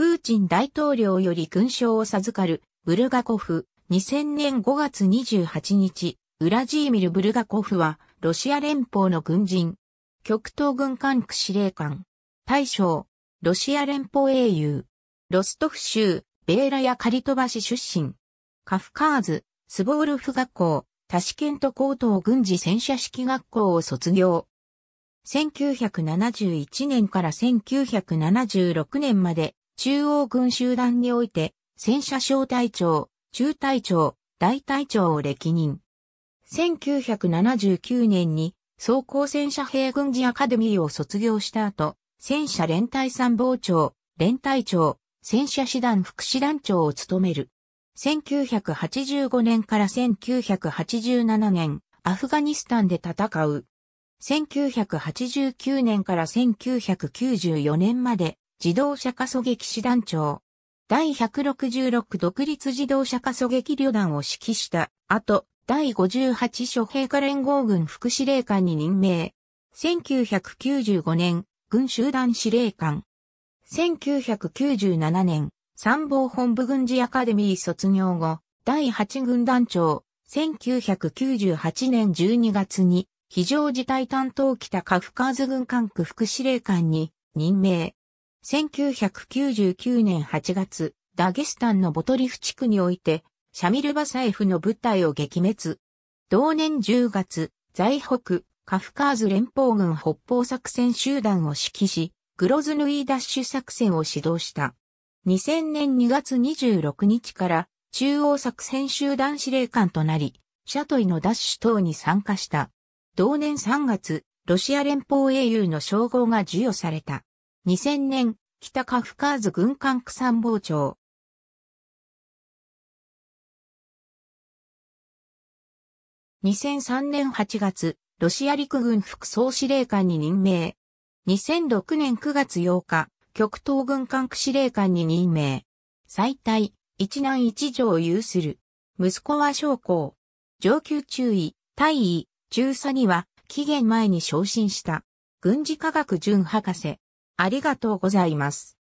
プーチン大統領より勲章を授かる、ブルガコフ、2000年5月28日、ウラジーミル・ブルガコフは、ロシア連邦の軍人、極東軍管区司令官、大将、ロシア連邦英雄、ロストフ州、ベーラヤ・カリトバ市出身、カフカーズ、スボールフ学校、タシケント高等軍事戦車式学校を卒業。1971年から1976年まで中央軍集団において、戦車小隊長、中隊長、大隊長を歴任。1979年に、装甲戦車兵軍事アカデミーを卒業した後、戦車連隊参謀長、連隊長、戦車師団副師団長を務める。1985年から1987年、アフガニスタンで戦う。1989年から1994年まで、自動車加速撃師団長。第166独立自動車加速撃旅団を指揮した後、第58諸兵科連合軍副司令官に任命。1995年、軍集団司令官。1997年、参謀本部軍事アカデミー卒業後、第8軍団長。1998年12月に、非常事態担当北カフカーズ軍管区副司令官に任命。1999年8月、ダゲスタンのボトリフ地区において、シャミルバサエフの部隊を撃滅。同年10月、在北、カフカーズ連邦軍北方作戦集団を指揮し、グロズヌイダッシュ作戦を指導した。2000年2月26日から中央作戦集団司令官となり、シャトイのダッシュ等に参加した。同年3月、ロシア連邦英雄の称号が授与された。2000年、北カフカーズ軍艦区参謀長。2003年8月、ロシア陸軍副総司令官に任命。2006年9月8日、極東軍管区司令官に任命。最大、一男一女を有する。息子は将校。上級中尉、大尉、中佐には、期限前に昇進した。軍事科学準博士。ありがとうございます。